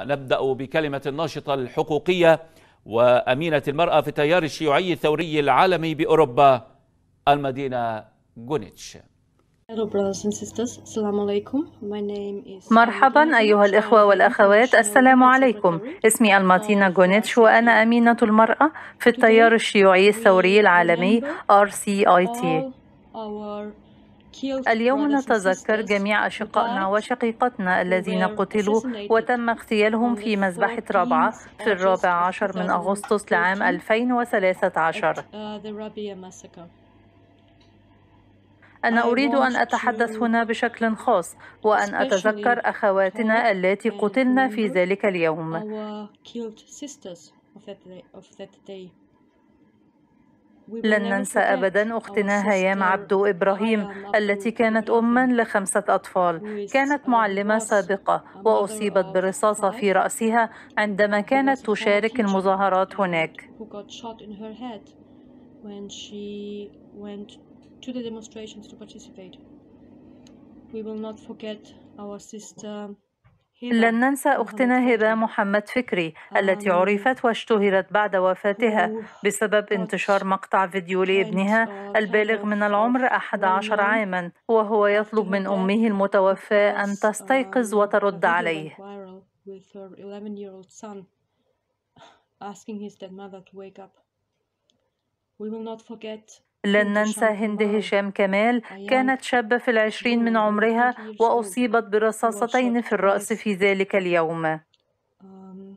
ونبدأ بكلمة الناشطة الحقوقية وأمينة المرأة في التيار الشيوعي الثوري العالمي بأوروبا المدينة جونيتش مرحبا أيها الإخوة والأخوات السلام عليكم اسمي الماتينا جونيتش وأنا أمينة المرأة في التيار الشيوعي الثوري العالمي RCIT اليوم نتذكر جميع أشقائنا وشقيقتنا الذين قتلوا وتم اغتيالهم في مذبحة رابعة في الرابع عشر من أغسطس لعام 2013 uh, أنا أريد أن أتحدث هنا بشكل خاص وأن أتذكر أخواتنا التي قتلن في ذلك اليوم. لن ننسى أبدا أختنا هيام عبدو إبراهيم آه، التي كانت أما لخمسة أطفال كانت معلمة سابقة وأصيبت برصاصة في رأسها عندما كانت تشارك المظاهرات هناك We will not forget our sister لن ننسى أختنا هبة محمد فكري التي عرفت واشتهرت بعد وفاتها بسبب انتشار مقطع فيديو لابنها البالغ من العمر 11 عاما وهو يطلب من أمه المتوفاة أن تستيقظ um, وترد عليه We will not forget لن ننسى هند هشام كمال كانت شابة في العشرين من عمرها وأصيبت برصاصتين في الرأس في ذلك اليوم. Um,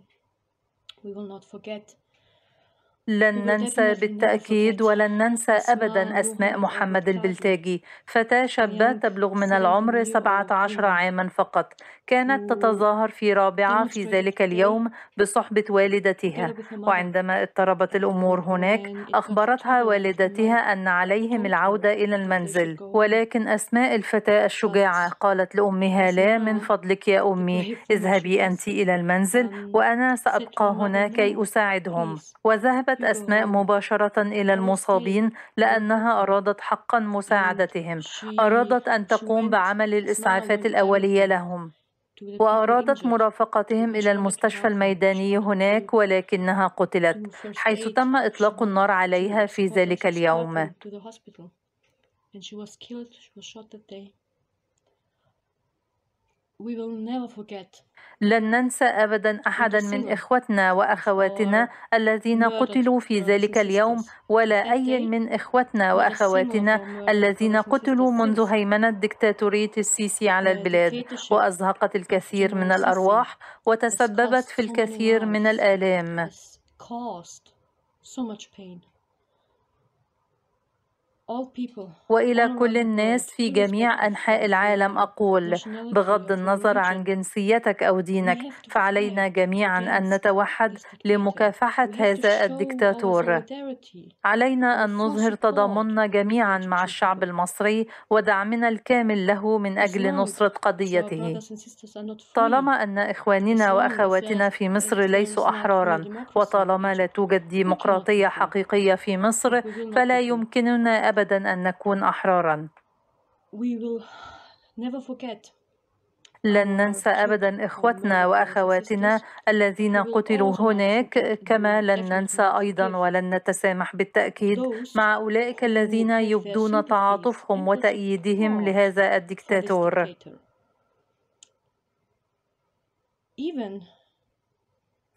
لن ننسى بالتأكيد ولن ننسى أبدا أسماء محمد البلتاجي فتاة شابة تبلغ من العمر 17 عاما فقط كانت تتظاهر في رابعة في ذلك اليوم بصحبة والدتها وعندما اضطربت الأمور هناك أخبرتها والدتها أن عليهم العودة إلى المنزل ولكن أسماء الفتاة الشجاعة قالت لأمها لا من فضلك يا أمي اذهبي أنت إلى المنزل وأنا سأبقى هنا كي أساعدهم وذهبت ذهبت أسماء مباشرة إلى المصابين لأنها أرادت حقا مساعدتهم أرادت أن تقوم بعمل الإسعافات الأولية لهم وأرادت مرافقتهم إلى المستشفى الميداني هناك ولكنها قتلت حيث تم إطلاق النار عليها في ذلك اليوم We will never forget لن ننسى ابدا احدا من اخوتنا واخواتنا الذين قتلوا في ذلك اليوم ولا اي من اخوتنا واخواتنا الذين قتلوا منذ هيمنه دكتاتوريه السيسي على البلاد وازهقت الكثير من الارواح وتسببت في الكثير من الالام. والى كل الناس في جميع انحاء العالم اقول بغض النظر عن جنسيتك او دينك فعلينا جميعا ان نتوحد لمكافحه هذا الدكتاتور علينا ان نظهر تضامننا جميعا مع الشعب المصري ودعمنا الكامل له من اجل نصره قضيته طالما ان اخواننا واخواتنا في مصر ليسوا احرارا وطالما لا توجد ديمقراطيه حقيقيه في مصر فلا يمكننا أبدا أن نكون أحرارا We will never forget. لن ننسى ابدا اخوتنا واخواتنا الذين قتلوا هناك كما لن ننسى ايضا ولن نتسامح بالتاكيد مع اولئك الذين يبدون تعاطفهم وتاييدهم لهذا الدكتاتور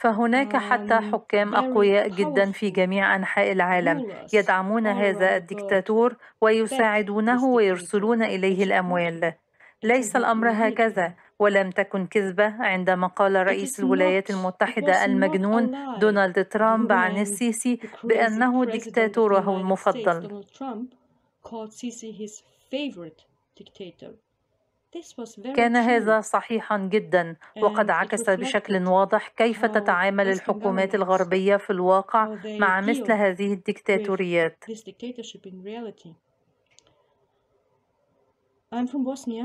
فهناك آه، حتى يعني حكام أقوياء جدا في جميع أنحاء العالم يدعمون oh هذا الدكتاتور ويساعدونه ويرسلون إليه الأموال ليس الأمر هكذا ولم تكن كذبة عندما قال رئيس الولايات المتحدة المجنون دونالد ترامب عن السيسي بأنه دكتاتوره المفضل. كان هذا صحيحا جدا وقد عكس بشكل واضح كيف تتعامل الحكومات الغربية في الواقع مع مثل هذه الدكتاتوريات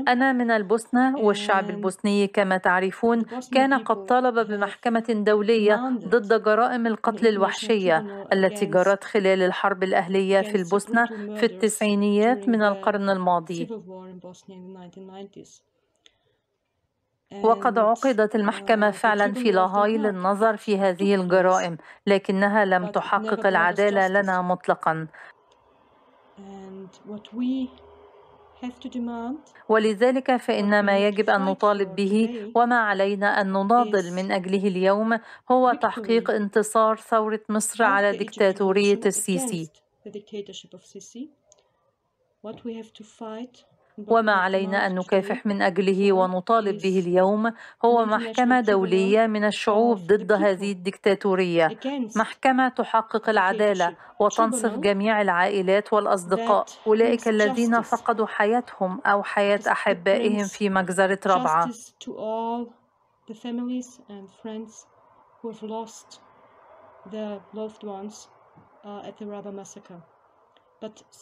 أنا من البوسنة آه، والشعب البوسني كما تعرفون كان قد طالب بمحكمة دولية ضد جرائم القتل الوحشية التي جرت خلال الحرب الأهلية في البوسنة في التسعينيات من القرن الماضي وقد uh, عقدت المحكمة فعلا في لاهاي للنظر في هذه الجرائم لكنها لم تحقق العدالة لنا مطلقا ولذلك فإن ما يجب أن نطالب به وما علينا أن نناضل من أجله اليوم هو تحقيق انتصار ثورة مصر على ديكتاتورية السيسي. وما علينا أن نكافح من أجله ونطالب به اليوم هو محكمة دولية من الشعوب آه، ضد هذه الدكتاتورية محكمة تحقق العدالة وتنصف جميع العائلات والأصدقاء أولئك الذين فقدوا حياتهم أو حياة أحبائهم في مجزرة ربعة lost their loved ones uh, at the Raba massacre.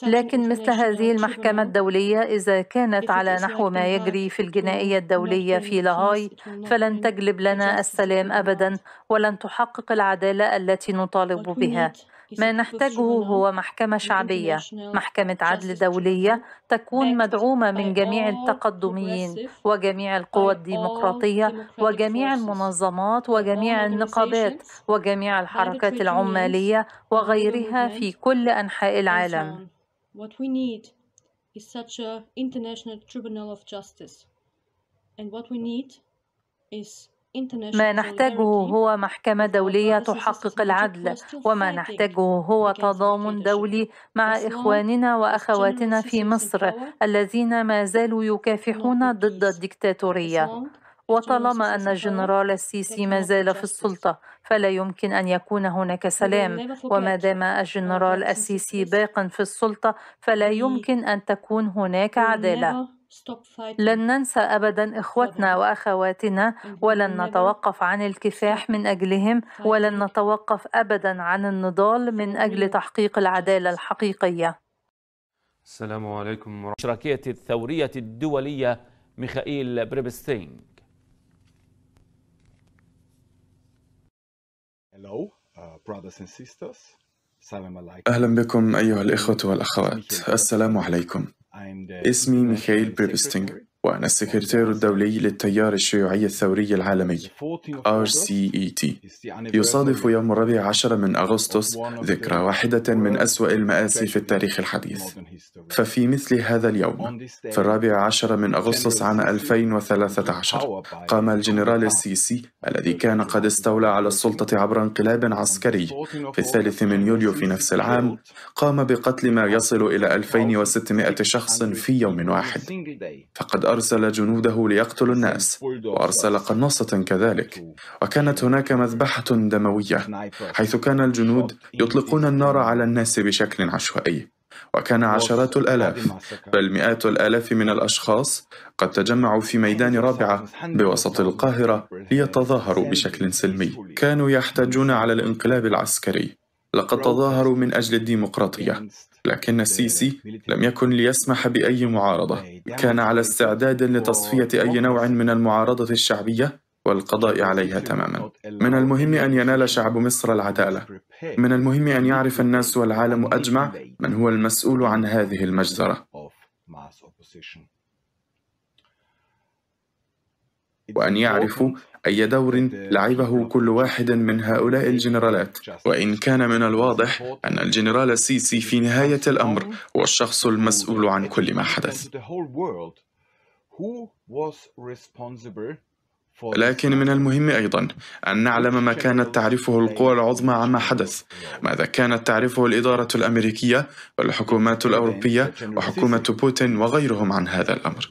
لكن مثل هذه المحكمة الدولية إذا كانت على نحو ما يجري في الجنائية الدولية في لاهاي فلن تجلب لنا السلام أبدا ولن تحقق العدالة التي نطالب بها ما نحتاجه هو محكمة شعبية، محكمة عدل دولية تكون مدعومة من طيب. جميع آه، التقدميين وجميع القوى طيب. آه، الديمقراطية وجميع المنظمات وجميع آه، النقابات وجميع الحركات العمالية وغيرها في كل أنحاء العالم. is such international tribunal of justice. And what we need is ما نحتاجه هو محكمة دولية تحقق العدل وما نحتاجه هو تضامن دولي مع إخواننا وأخواتنا في مصر الذين ما زالوا يكافحون ضد الدكتاتورية وطالما أن الجنرال السيسي ما زال في السلطة فلا يمكن أن يكون هناك سلام وما دام الجنرال السيسي باق في السلطة فلا يمكن أن تكون هناك عدالة لن ننسى ابدا اخوتنا واخواتنا ولن نتوقف عن الكفاح من اجلهم ولن نتوقف ابدا عن النضال من اجل تحقيق العداله الحقيقيه السلام عليكم ورحمه الثوريه الدوليه ميخائيل بريبستينج uh, اهلا بكم ايها الاخوه والاخوات السلام عليكم Ismi Mikhail Pepesting. وأنا السكرتير الدولي للتيار الشيوعي الثوري العالمي RCET يصادف يوم الرابع عشر من أغسطس ذكرى واحدة من أسوأ المآسي في التاريخ الحديث ففي مثل هذا اليوم في الرابع عشر من أغسطس عام 2013 قام الجنرال السيسي الذي كان قد استولى على السلطة عبر انقلاب عسكري في الثالث من يوليو في نفس العام قام بقتل ما يصل إلى 2600 شخص في يوم واحد فقد أرسل أرسل جنوده ليقتلوا الناس وأرسل قناصة كذلك وكانت هناك مذبحة دموية حيث كان الجنود يطلقون النار على الناس بشكل عشوائي وكان عشرات الآلاف بل مئات الآلاف من الأشخاص قد تجمعوا في ميدان رابعة بوسط القاهرة ليتظاهروا بشكل سلمي كانوا يحتاجون على الانقلاب العسكري لقد تظاهروا من أجل الديمقراطية لكن السيسي لم يكن ليسمح بأي معارضة كان على استعداد لتصفية أي نوع من المعارضة الشعبية والقضاء عليها تماما من المهم أن ينال شعب مصر العدالة من المهم أن يعرف الناس والعالم أجمع من هو المسؤول عن هذه المجزرة وأن يعرفوا أي دور uh, لعبه كل واحد من هؤلاء الجنرالات وإن كان من الواضح أن الجنرال السيسي في نهاية الأمر هو الشخص المسؤول عن كل ما حدث لكن من المهم أيضا أن نعلم ما كانت تعرفه القوى العظمى عما حدث ماذا كانت تعرفه الإدارة الأمريكية والحكومات الأوروبية وحكومة بوتين وغيرهم عن هذا الأمر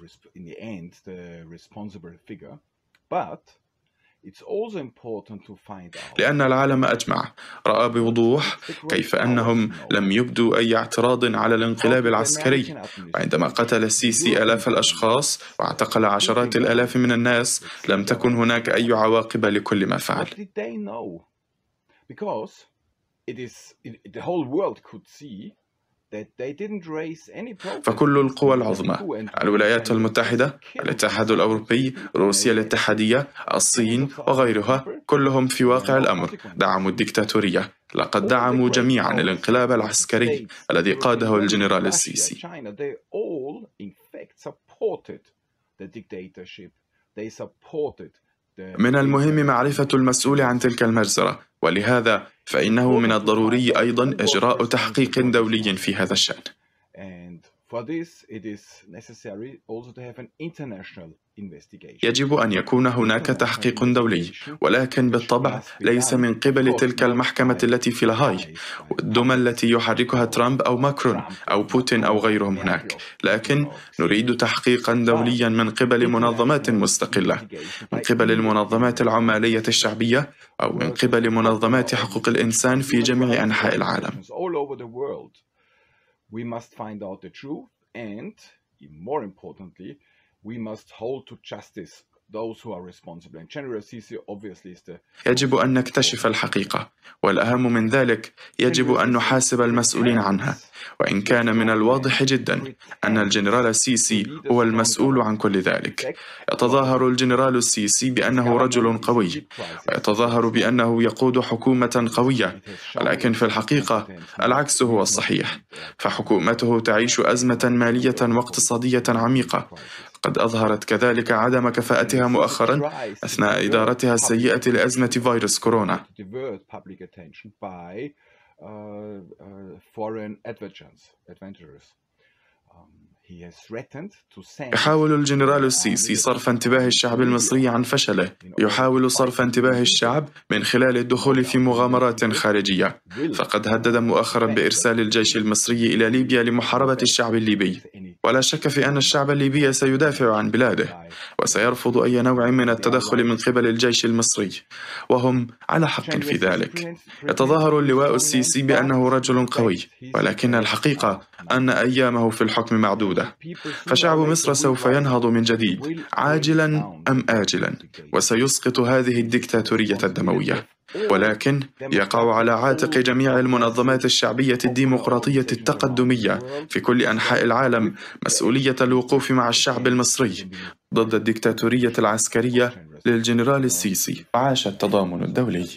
لأن العالم أجمع رأى بوضوح كيف أنهم لم يبدوا أي اعتراض على الانقلاب العسكري وعندما قتل السيسي آلاف الأشخاص واعتقل عشرات الآلاف من الناس لم تكن هناك أي عواقب لكل ما فعل it is, it, the whole world could see فكل القوى العظمى الولايات المتحدة الاتحاد الأوروبي روسيا الاتحادية الصين وغيرها كلهم في واقع الأمر دعموا الدكتاتورية لقد دعموا جميعا الانقلاب العسكري الذي قاده الجنرال السيسي من المهم معرفة المسؤول عن تلك المجزرة ولهذا فإنه من الضروري أيضا إجراء تحقيق دولي في هذا الشأن. For this, it is necessary also to have an international يجب أن يكون هناك تحقيق دولي ولكن بالطبع ليس من قبل تلك المحكمة التي في لاهاي والدمى التي يحركها ترامب أو ماكرون أو بوتين أو غيرهم هناك لكن نريد تحقيقا دوليا من قبل منظمات مستقلة من قبل المنظمات العمالية الشعبية أو من قبل منظمات حقوق الإنسان في جميع أنحاء العالم We must find out the truth and, more importantly, يجب أن نكتشف الحقيقة والأهم من ذلك يجب أن نحاسب المسؤولين عنها وإن كان من الواضح جدا أن الجنرال السيسي هو المسؤول عن كل ذلك يتظاهر الجنرال السيسي بأنه رجل قوي ويتظاهر بأنه يقود حكومة قوية ولكن في الحقيقة العكس هو الصحيح فحكومته تعيش أزمة مالية واقتصادية عميقة قد أظهرت كذلك عدم كفاءتها مؤخرا أثناء إدارتها السيئة لأزمة فيروس كورونا uh, uh, um, يحاول الجنرال السيسي صرف انتباه الشعب المصري عن فشله يحاول صرف انتباه الشعب من خلال الدخول في مغامرات خارجية فقد هدد مؤخرا بإرسال الجيش المصري إلى ليبيا لمحاربة الشعب الليبي ولا شك في أن الشعب الليبي سيدافع عن بلاده وسيرفض أي نوع من التدخل من قبل الجيش المصري وهم على حق في ذلك يتظاهر اللواء السيسي بأنه رجل قوي ولكن الحقيقة أن أيامه في الحكم معدودة فشعب مصر سوف ينهض من جديد عاجلا أم آجلا وسيسقط هذه الدكتاتورية الدموية ولكن يقع على عاتق جميع المنظمات الشعبية الديمقراطية التقدمية في كل أنحاء العالم مسؤولية الوقوف مع الشعب المصري ضد الدكتاتورية العسكرية للجنرال السيسي عاش التضامن الدولي